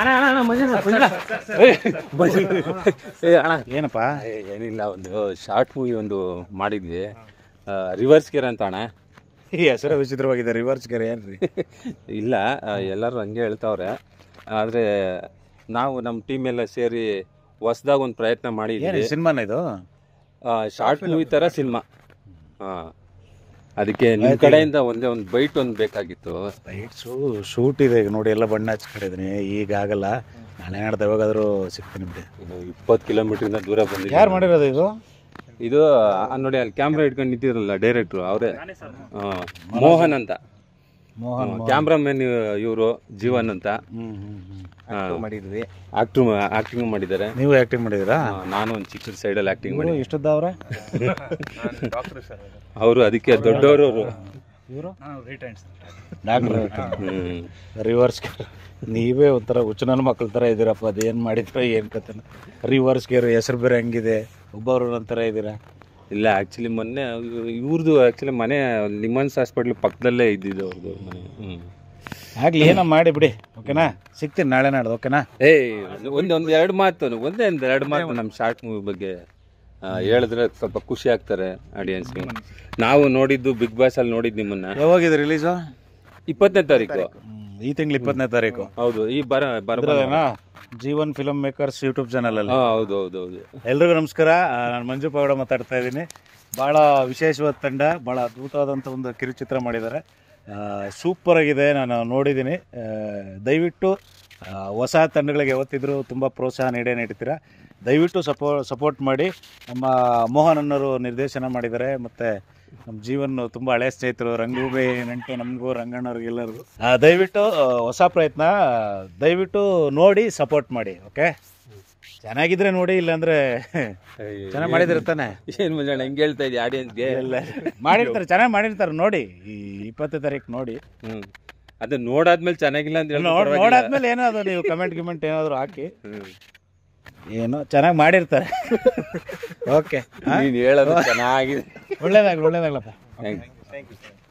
ಅಣ್ಣ ಅಣ್ಣ ಅಣ್ಣ ಏನಪ್ಪ ಏನಿಲ್ಲ ಒಂದು ಶಾರ್ಟ್ ಮೂವಿ ಒಂದು ಮಾಡಿದ್ವಿ ರಿವರ್ಸ್ ಕೆರೆ ಅಂತ ಅಣ್ಣ ಈ ಹೆಸರು ವಿಚಿತ್ರವಾಗಿದೆ ರಿವರ್ಸ್ ಏನು ಏನ್ರಿ ಇಲ್ಲ ಎಲ್ಲರೂ ಹಂಗೆ ಹೇಳ್ತಾವ್ರೆ ಆದರೆ ನಾವು ನಮ್ಮ ಟೀಮ್ ಎಲ್ಲ ಸೇರಿ ಹೊಸ್ದಾಗ ಒಂದು ಪ್ರಯತ್ನ ಮಾಡಿದ್ವಿ ಸಿನಿಮಾನ ಇದು ಶಾರ್ಟ್ ಮೂವಿ ಥರ ಸಿನಿಮಾ ಹಾಂ ಅದಕ್ಕೆ ನಿಮ್ಮ ಕಡೆಯಿಂದ ಒಂದೇ ಒಂದು ಬೈಟ್ ಒಂದು ಬೇಕಾಗಿತ್ತು ಬೈಟ್ಸು ಶೂಟ್ ಇದೆ ಈಗ ನೋಡಿ ಎಲ್ಲ ಬಣ್ಣ ಹಚ್ಕೊಂಡಿದ್ದೀನಿ ಈಗ ಆಗಲ್ಲ ನಾಳೆ ನಾಡ್ದು ಯಾವಾಗಾದರೂ ಸಿಗ್ತೀನಿ ಬಿಡಿ ಇದು ಇಪ್ಪತ್ತು ಕಿಲೋಮೀಟ್ರಿಂದ ದೂರ ಬಂದಿದೆ ಯಾರು ಮಾಡಿರೋದು ಇದು ಇದು ನೋಡಿ ಅಲ್ಲಿ ಕ್ಯಾಮ್ರಾ ಇಟ್ಕೊಂಡು ನಿಂತಿರಲ್ಲ ಡೈರೆಕ್ಟ್ರು ಅವರೇ ಮೋಹನ್ ಅಂತ ಮೋಹನ್ ಕ್ಯಾಮ್ರಾಮನ್ ಇವರು ಜೀವನ್ ಅಂತ ಮಾಡಿದ್ವಿ ಆಕ್ಟಿಂಗ್ ಆಕ್ಟಿಂಗ್ ಮಾಡಿದ್ದಾರೆ ನೀವು ಆಕ್ಟಿಂಗ್ ಮಾಡಿದಿರಾ ನಾನು ಒಂದು ಚಿಕ್ಕ ಸೈಡಲ್ಲಿ ಆಕ್ಟಿಂಗ್ ಮಾಡಿ ಎಷ್ಟದ್ದವ್ರ ಅವರು ಅದಕ್ಕೆ ದೊಡ್ಡವರು ಅವರು ಇವರು ಡಾಕ್ಟರ್ ರಿವರ್ಸ್ ನೀವೇ ಒಂಥರ ಹುಚ್ಚನ ಮಕ್ಕಳ ಥರ ಇದ್ದೀರಪ್ಪ ಅದೇನು ಮಾಡಿದ್ರ ಏನು ಕತೆ ರಿವರ್ಸ್ ಕೇರ್ ಹೆಸರು ಬೇರೆ ಹೆಂಗಿದೆ ಒಬ್ಬರು ನಂತರ ಇದ್ದೀರಾ ಇಲ್ಲ ಆ್ಯಕ್ಚುಲಿ ಮೊನ್ನೆ ಇವ್ರದ್ದು ಆ್ಯಕ್ಚುಲಿ ಮನೆ ನಿಮ್ಮನ್ಸ್ ಹಾಸ್ಪಿಟ್ಲ್ ಪಕ್ಕದಲ್ಲೇ ಇದ್ದಿದ್ದು ಅವ್ರದ್ದು ಮನೆ ಹ್ಞೂ ಆಗ್ಲಿ ಏನೋ ಮಾಡಿ ಬಿಡಿ ಓಕೆನಾ ಸಿಗ್ತೀನಿ ನಾಳೆ ನಾಡ್ದು ಓಕೆನಾ ಏಯ್ ಒಂದು ಒಂದು ಎರಡು ಮಾತು ಒಂದೇ ಒಂದು ಎರಡು ಮಾತು ನಮ್ಮ ಶಾರ್ಟ್ ಮೂವಿ ಬಗ್ಗೆ ಹೇಳಿದ್ರೆ ಸ್ವಲ್ಪ ಖುಷಿ ಆಗ್ತಾರೆ ಆಡಿಯನ್ಸ್ಗೆ ನಾವು ನೋಡಿದ್ದು ಬಿಗ್ ಬಾಸ್ ಅಲ್ಲಿ ನೋಡಿದ್ದು ನಿಮ್ಮನ್ನ ಯಾವಾಗಿದೆ ರಿಲೀಸು ಇಪ್ಪತ್ತನೇ ತಾರೀಕು ಈ ತಿಂಗಳು ಇಪ್ಪತ್ತನೇ ತಾರೀಕು ಹೌದು ಈ ಬರ Jeevan film makers YouTube channel ಅಲ್ಲಿ ಹೌದು ಹೌದು ಹೌದು ಎಲ್ರಿಗೂ ನಮಸ್ಕಾರ ನಾನು ಮಂಜು ಪೌಡ ಮಾತಾಡ್ತಾ ಇದ್ದೀನಿ ಭಾಳ ವಿಶೇಷವಾದ ತಂಡ ಭಾಳ ಅದ್ಭುತವಾದಂಥ ಒಂದು ಕಿರುಚಿತ್ರ ಮಾಡಿದ್ದಾರೆ ಸೂಪರ್ ಆಗಿದೆ ನಾನು ನೋಡಿದ್ದೀನಿ ದಯವಿಟ್ಟು ಹೊಸ ತಂಡಗಳಿಗೆ ಯಾವತ್ತಿದ್ರು ತುಂಬ ಪ್ರೋತ್ಸಾಹ ನೀಡೇ ನೀಡ್ತೀರಾ ದಯವಿಟ್ಟು ಸಪೋ ಸಪೋರ್ಟ್ ಮಾಡಿ ನಮ್ಮ ಮೋಹನ್ ಅನ್ನೋರು ನಿರ್ದೇಶನ ಮಾಡಿದ್ದಾರೆ ಮತ್ತು ನಮ್ಮ ಜೀವನ ತುಂಬ ಹಳೆ ಸ್ನೇಹಿತರು ರಂಗಭೂಮಿ ನಂಟು ನಮಗೂ ರಂಗಣ್ಣವ್ರಿಗೆಲ್ಲರಿಗೂ ದಯವಿಟ್ಟು ಹೊಸ ಪ್ರಯತ್ನ ದಯವಿಟ್ಟು ನೋಡಿ ಸಪೋರ್ಟ್ ಮಾಡಿ ಓಕೆ ಚೆನ್ನಾಗಿದ್ರೆ ನೋಡಿ ಇಲ್ಲಾಂದ್ರೆ ಚೆನ್ನಾಗಿ ಮಾಡಿದ್ರೆ ಏನು ಮುಂಜಾನೆ ಹೆಂಗೆ ಹೇಳ್ತಾ ಇದೀಯ ಆಡಿಯನ್ಸ್ಗೆ ಮಾಡಿರ್ತಾರೆ ಚೆನ್ನಾಗಿ ಮಾಡಿರ್ತಾರೆ ನೋಡಿ ಈ ಇಪ್ಪತ್ತನೇ ತಾರೀಕು ನೋಡಿ ಅದು ನೋಡಾದ್ಮೇಲೆ ಚೆನ್ನಾಗಿಲ್ಲ ಅಂತ ನೋಡಾದ್ಮೇಲೆ ಏನಾದ್ರು ನೀವು ಕಮೆಂಟ್ ಗಿಮೆಂಟ್ ಏನಾದ್ರು ಹಾಕಿ ಏನೋ ಚೆನ್ನಾಗಿ ಮಾಡಿರ್ತಾರೆ ಓಕೆ ಹೇಳೋದು ಚೆನ್ನಾಗಿದೆ ಒಳ್ಳೇದಾಗ್ಲಿ ಒಳ್ಳೇದಾಗ್ಲಪ್ಪ ಥ್ಯಾಂಕ್ ಯು